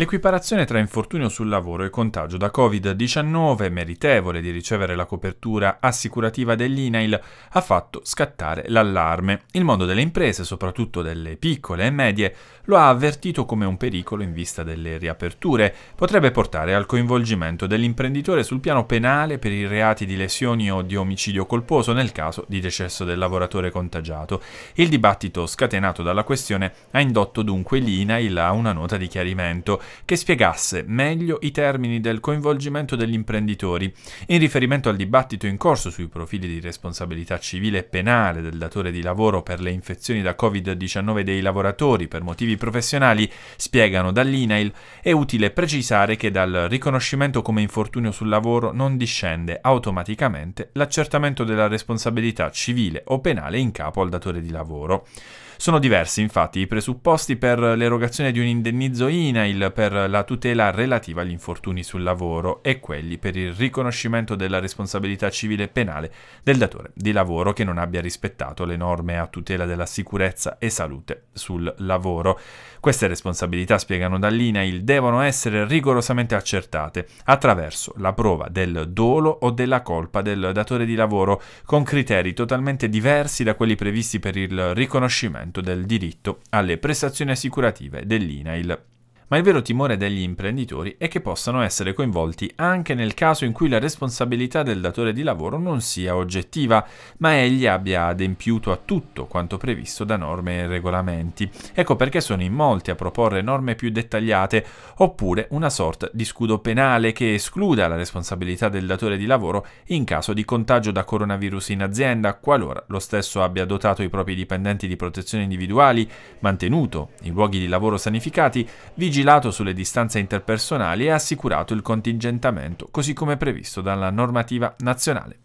L'equiparazione tra infortunio sul lavoro e contagio da Covid-19, meritevole di ricevere la copertura assicurativa dell'INAIL, ha fatto scattare l'allarme. Il mondo delle imprese, soprattutto delle piccole e medie, lo ha avvertito come un pericolo in vista delle riaperture. Potrebbe portare al coinvolgimento dell'imprenditore sul piano penale per i reati di lesioni o di omicidio colposo nel caso di decesso del lavoratore contagiato. Il dibattito scatenato dalla questione ha indotto dunque l'INAIL a una nota di chiarimento che spiegasse meglio i termini del coinvolgimento degli imprenditori in riferimento al dibattito in corso sui profili di responsabilità civile e penale del datore di lavoro per le infezioni da Covid-19 dei lavoratori per motivi professionali, spiegano dall'INAIL, è utile precisare che dal riconoscimento come infortunio sul lavoro non discende automaticamente l'accertamento della responsabilità civile o penale in capo al datore di lavoro. Sono diversi infatti i presupposti per l'erogazione di un indennizzo INAIL per per la tutela relativa agli infortuni sul lavoro e quelli per il riconoscimento della responsabilità civile e penale del datore di lavoro che non abbia rispettato le norme a tutela della sicurezza e salute sul lavoro. Queste responsabilità, spiegano dall'INAIL, devono essere rigorosamente accertate attraverso la prova del dolo o della colpa del datore di lavoro con criteri totalmente diversi da quelli previsti per il riconoscimento del diritto alle prestazioni assicurative dell'INAIL ma il vero timore degli imprenditori è che possano essere coinvolti anche nel caso in cui la responsabilità del datore di lavoro non sia oggettiva, ma egli abbia adempiuto a tutto quanto previsto da norme e regolamenti. Ecco perché sono in molti a proporre norme più dettagliate, oppure una sorta di scudo penale che escluda la responsabilità del datore di lavoro in caso di contagio da coronavirus in azienda, qualora lo stesso abbia dotato i propri dipendenti di protezioni individuali, mantenuto i luoghi di lavoro sanificati, vigilato vigilato sulle distanze interpersonali e assicurato il contingentamento, così come previsto dalla normativa nazionale.